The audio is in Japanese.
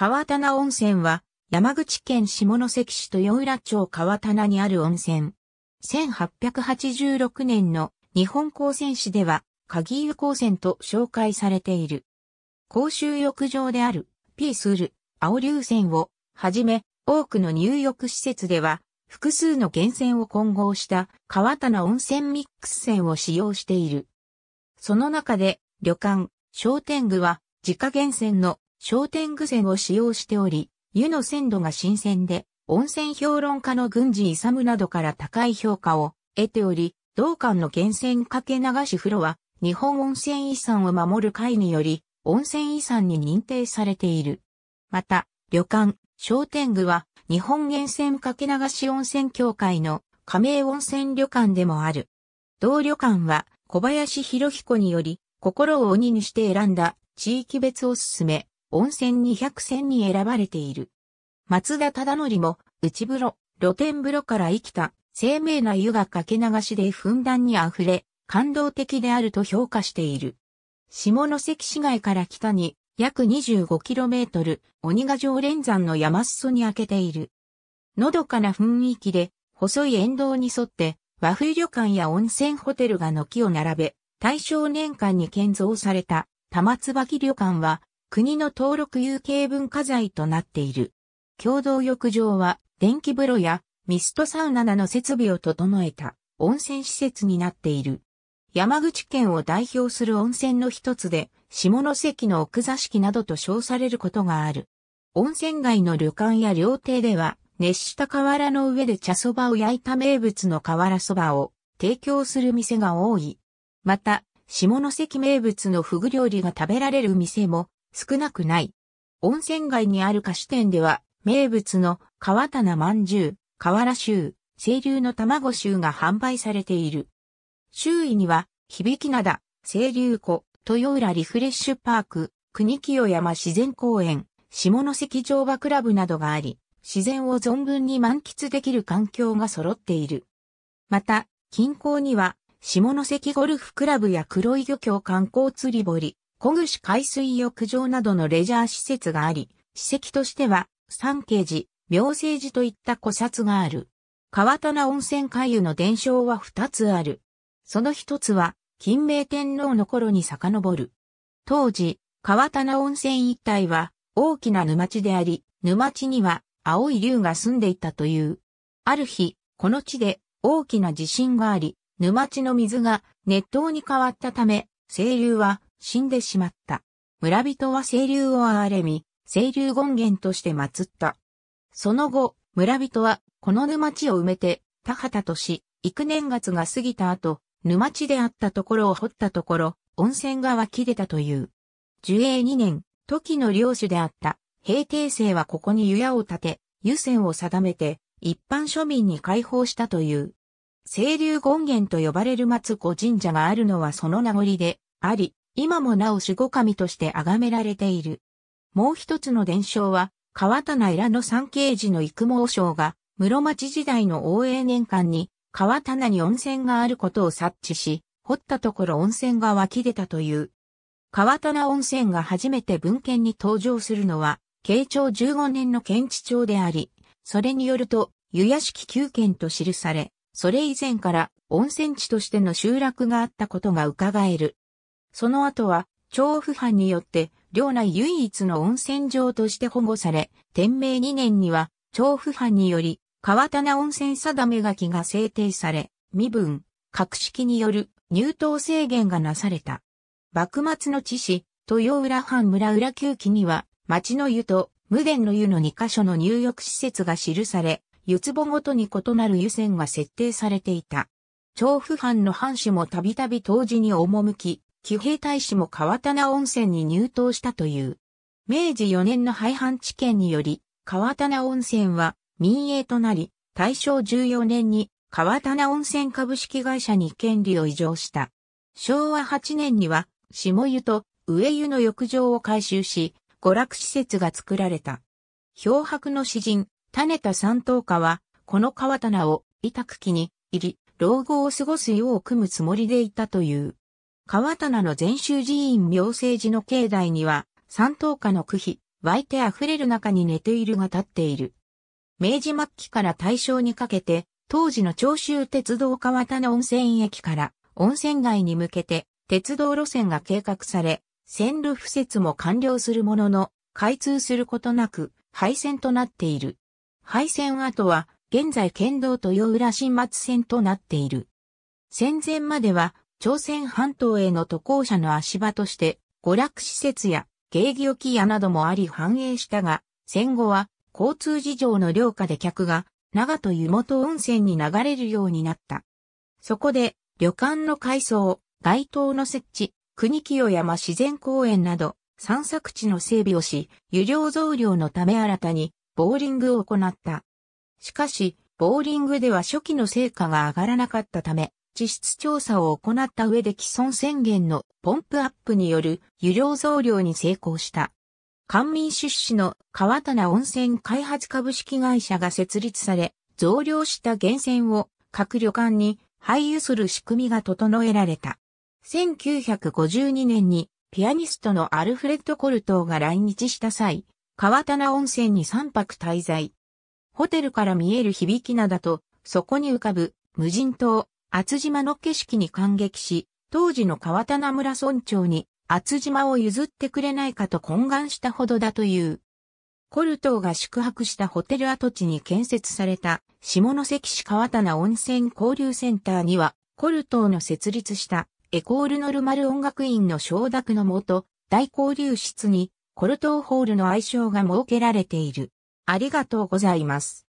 川棚温泉は、山口県下関市豊浦町川棚にある温泉。1886年の日本高専市では、鍵湯高専と紹介されている。公衆浴場である、ピースール、青流泉を、はじめ、多くの入浴施設では、複数の源泉を混合した川棚温泉ミックス泉を使用している。その中で、旅館、商店具は、自家源泉の商店具船を使用しており、湯の鮮度が新鮮で、温泉評論家の郡司勇などから高い評価を得ており、道館の源泉かけ流し風呂は、日本温泉遺産を守る会により、温泉遺産に認定されている。また、旅館、商店具は、日本源泉かけ流し温泉協会の加盟温泉旅館でもある。同旅館は、小林博彦により、心を鬼にして選んだ地域別を進め、温泉200選に選ばれている。松田忠則も、内風呂、露天風呂から生きた、生命な湯が駆け流しでふんだんに溢れ、感動的であると評価している。下関市街から北に約 25km 鬼ヶ城連山の山裾に開けている。のどかな雰囲気で細い沿道に沿って和風旅館や温泉ホテルが軒を並べ、大正年間に建造された玉椿旅館は国の登録有形文化財となっている。共同浴場は、電気風呂やミストサウナなど設備を整えた温泉施設になっている。山口県を代表する温泉の一つで、下関の奥座敷などと称されることがある。温泉街の旅館や料亭では、熱した瓦の上で茶そばを焼いた名物の瓦そばを提供する店が多い。また、下関名物のフグ料理が食べられる店も少なくない。温泉街にある菓子店では、名物の川棚まんじゅう、河原州、清流の卵州が販売されている。周囲には、響灘、清流湖、豊浦リフレッシュパーク、国清山自然公園、下関乗馬クラブなどがあり、自然を存分に満喫できる環境が揃っている。また、近郊には、下関ゴルフクラブや黒井漁協観光釣り堀、小串海水浴場などのレジャー施設があり、史跡としては、三景寺、明星寺といった古刹がある。川棚温泉海湯の伝承は二つある。その一つは、金明天皇の頃に遡る。当時、川棚温泉一帯は大きな沼地であり、沼地には青い竜が住んでいたという。ある日、この地で大きな地震があり、沼地の水が熱湯に変わったため、清流は死んでしまった。村人は清流を憐れみ、清流権現として祀った。その後、村人は、この沼地を埋めて、田畑とし、幾年月が過ぎた後、沼地であったところを掘ったところ、温泉が湧き出たという。樹永2年、時の領主であった、平定生はここに湯屋を建て、湯船を定めて、一般庶民に開放したという。清流権現と呼ばれる松子神社があるのはその名残で、あり、今もなお守護神として崇められている。もう一つの伝承は、川棚平の三景寺の育毛将が、室町時代の応永年間に、川棚に温泉があることを察知し、掘ったところ温泉が湧き出たという。川棚温泉が初めて文献に登場するのは、慶長15年の検地町であり、それによると、湯屋敷旧県と記され、それ以前から温泉地としての集落があったことが伺える。その後は、調布藩によって、領内唯一の温泉場として保護され、天明2年には、調布藩により、川棚温泉定め書きが制定され、身分、格式による入湯制限がなされた。幕末の地市、豊浦藩村浦旧記には、町の湯と無伝の湯の2カ所の入浴施設が記され、湯壺ごとに異なる湯船が設定されていた。調布藩の藩主もたびたび当時に赴き、騎兵大使も川棚温泉に入湯したという。明治4年の廃藩置県により、川棚温泉は民営となり、大正14年に川棚温泉株式会社に権利を移譲した。昭和8年には、下湯と上湯の浴場を改修し、娯楽施設が作られた。漂白の詩人、種田三等家は、この川棚を委託機に入り、老後を過ごすよう組むつもりでいたという。川棚の禅宗寺院明星寺の境内には、三等下の区碑、湧いて溢れる中に寝ているが立っている。明治末期から大正にかけて、当時の長州鉄道川棚温泉駅から温泉街に向けて鉄道路線が計画され、線路敷設も完了するものの、開通することなく廃線となっている。廃線跡は現在県道豊浦新松線となっている。戦前までは朝鮮半島への渡航者の足場として、娯楽施設や芸妓置屋などもあり繁栄したが、戦後は交通事情の良化で客が長と湯本温泉に流れるようになった。そこで、旅館の改装、街灯の設置、国清山自然公園など、散策地の整備をし、湯量増量のため新たに、ボーリングを行った。しかし、ボーリングでは初期の成果が上がらなかったため、地質調査を行った上で既存宣言のポンプアップによる湯量増量に成功した。官民出資の川棚温泉開発株式会社が設立され、増量した源泉を各旅館に配油する仕組みが整えられた。1952年にピアニストのアルフレッド・コルトーが来日した際、川棚温泉に3泊滞在。ホテルから見える響き灘と、そこに浮かぶ無人島、厚島の景色に感激し、当時の川棚村村長に厚島を譲ってくれないかと懇願したほどだという。コルトーが宿泊したホテル跡地に建設された下関市川棚温泉交流センターには、コルトーの設立したエコールノルマル音楽院の承諾のもと、大交流室にコルトーホールの愛称が設けられている。ありがとうございます。